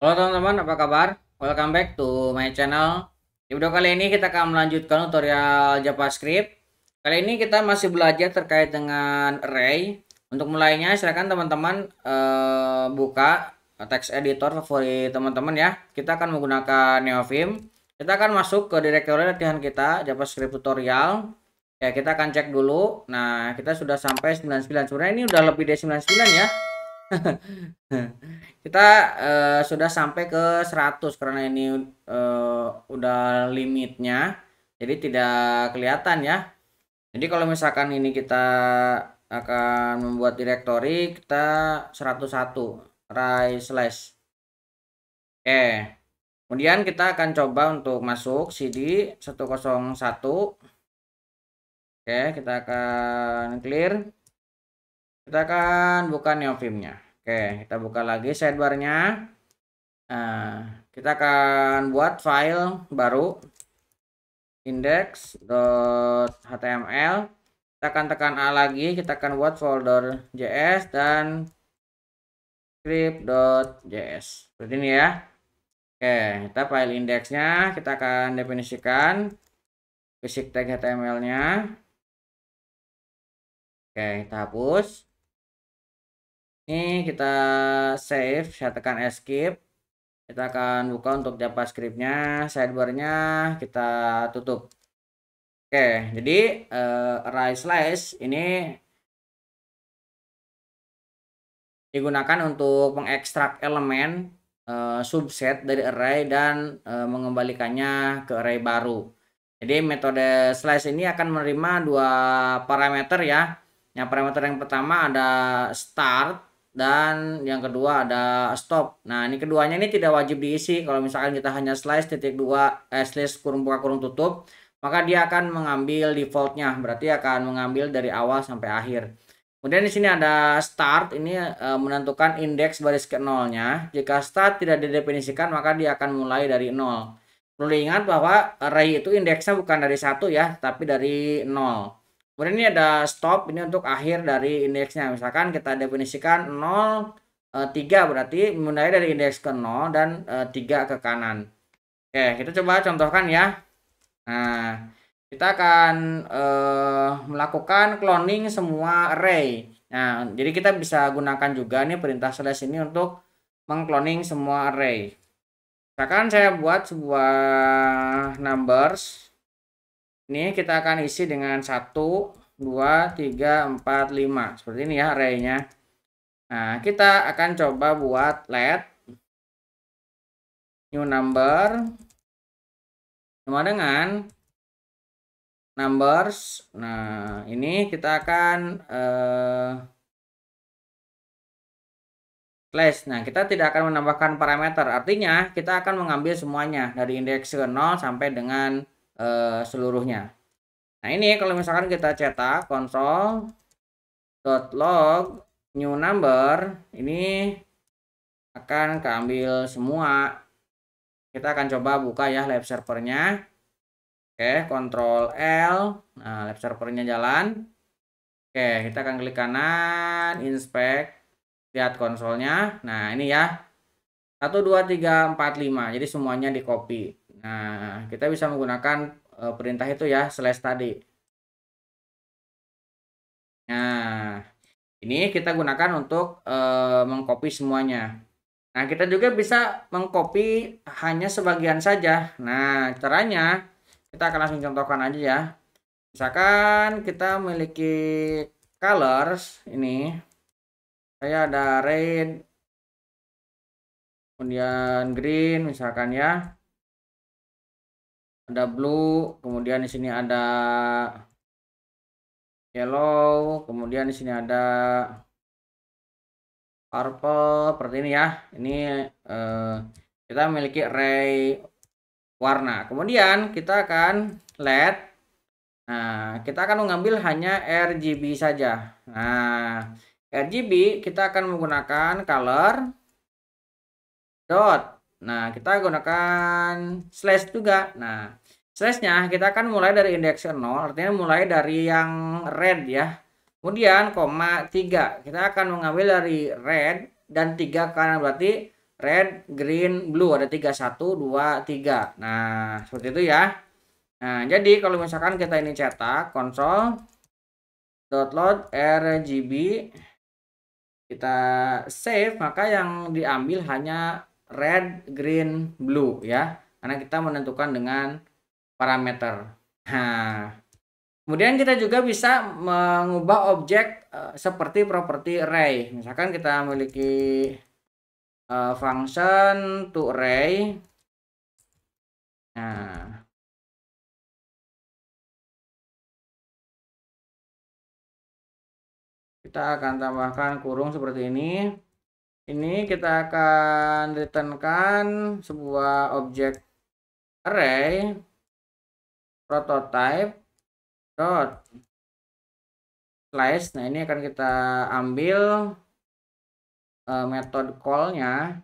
Halo teman-teman, apa kabar? Welcome back to my channel. Di video kali ini kita akan melanjutkan tutorial JavaScript. Kali ini kita masih belajar terkait dengan array. Untuk mulainya silakan teman-teman uh, buka text editor favorit teman-teman ya. Kita akan menggunakan Neovim. Kita akan masuk ke direktori latihan kita JavaScript tutorial. Ya, kita akan cek dulu. Nah, kita sudah sampai 99. Sebenarnya ini udah lebih dari 99 ya. kita uh, sudah sampai ke 100 karena ini uh, udah limitnya jadi tidak kelihatan ya jadi kalau misalkan ini kita akan membuat direktori kita 101 ray slash oke kemudian kita akan coba untuk masuk cd 101 oke kita akan clear kita akan buka neofilmnya. Oke, kita buka lagi sidebarnya. Nah, kita akan buat file baru index.html. Kita akan tekan A lagi, kita akan buat folder JS dan script.js. Seperti ini ya. Oke, kita file indexnya. kita akan definisikan basic tag HTML-nya. Oke, kita hapus ini kita save saya tekan escape kita akan buka untuk javascriptnya sidebarnya kita tutup oke jadi uh, eh, array slice ini digunakan untuk mengekstrak elemen uh, subset dari array dan uh, mengembalikannya ke array baru jadi metode slice ini akan menerima dua parameter ya. Yang parameter yang pertama ada start dan yang kedua ada stop. Nah, ini keduanya ini tidak wajib diisi. Kalau misalkan kita hanya slice titik dua eh, slice kurung buka kurung tutup, maka dia akan mengambil defaultnya. Berarti akan mengambil dari awal sampai akhir. Kemudian di sini ada start, ini e, menentukan indeks baris ke nolnya. Jika start tidak didefinisikan, maka dia akan mulai dari nol. Perlu diingat bahwa array itu indeksnya bukan dari satu ya, tapi dari nol. Kemudian ini ada stop, ini untuk akhir dari indeksnya. Misalkan kita definisikan 0, 3 eh, berarti mulai dari indeks ke 0 dan 3 eh, ke kanan. Oke, kita coba contohkan ya. Nah, kita akan eh, melakukan cloning semua array. Nah, jadi kita bisa gunakan juga nih perintah slash ini untuk mengcloning semua array. Misalkan saya buat sebuah numbers ini kita akan isi dengan 1, 2, 3, 4, 5. Seperti ini ya arraynya. Nah, kita akan coba buat let new number sama dengan numbers. Nah, ini kita akan uh, eh, slash. Nah, kita tidak akan menambahkan parameter. Artinya, kita akan mengambil semuanya dari indeks ke 0 sampai dengan e, seluruhnya. Nah ini kalau misalkan kita cetak konsol log new number ini akan keambil semua. Kita akan coba buka ya lab servernya. Oke, control L. Nah, lab servernya jalan. Oke, kita akan klik kanan, inspect, lihat konsolnya. Nah, ini ya. 1, 2, 3, 4, 5. Jadi semuanya di copy. Nah, kita bisa menggunakan eh, perintah itu ya, slash tadi. Nah, ini kita gunakan untuk uh, mengcopy semuanya. Nah, kita juga bisa mengcopy hanya sebagian saja. Nah, caranya kita akan langsung contohkan aja ya. Misalkan kita memiliki colors ini. Saya ada red, kemudian green misalkan ya ada blue kemudian di sini ada yellow kemudian di sini ada purple seperti ini ya ini eh, kita memiliki array warna kemudian kita akan LED nah kita akan mengambil hanya RGB saja nah RGB kita akan menggunakan color dot Nah, kita gunakan slash juga. Nah, slashnya kita akan mulai dari indeks 0, artinya mulai dari yang red ya. Kemudian, koma 3. Kita akan mengambil dari red dan 3 karena berarti red, green, blue. Ada 3, 1, 2, 3. Nah, seperti itu ya. Nah, jadi kalau misalkan kita ini cetak konsol .load RGB kita save maka yang diambil hanya red, green, blue ya. Karena kita menentukan dengan parameter. Nah, kemudian kita juga bisa mengubah objek eh, seperti properti array. Misalkan kita memiliki eh, function to array. Nah, kita akan tambahkan kurung seperti ini ini kita akan returnkan sebuah objek array prototype dot slice nah ini akan kita ambil uh, eh, metode callnya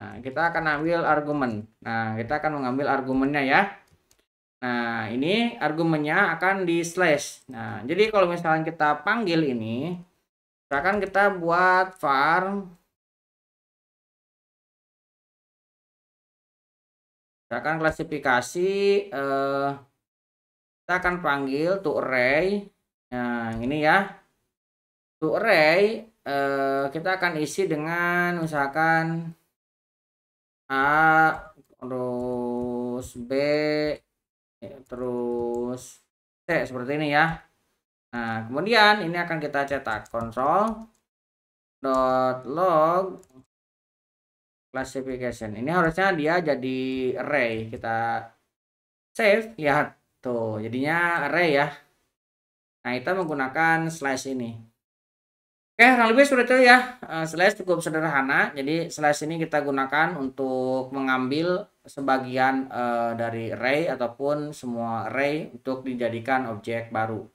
nah kita akan ambil argumen nah kita akan mengambil argumennya ya nah ini argumennya akan di slash nah jadi kalau misalnya kita panggil ini misalkan kita buat var kita akan klasifikasi eh, kita akan panggil to array nah ini ya to array eh, kita akan isi dengan misalkan a terus b terus c seperti ini ya nah kemudian ini akan kita cetak console dot log classification ini harusnya dia jadi array kita save ya tuh jadinya array ya nah kita menggunakan slash ini oke kurang lebih seperti itu ya uh, slash cukup sederhana jadi slash ini kita gunakan untuk mengambil sebagian uh, dari array ataupun semua array untuk dijadikan objek baru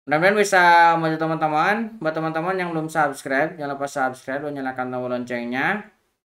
Mudah-mudahan bisa membantu teman-teman. Buat teman-teman yang belum subscribe, jangan lupa subscribe dan nyalakan tombol loncengnya.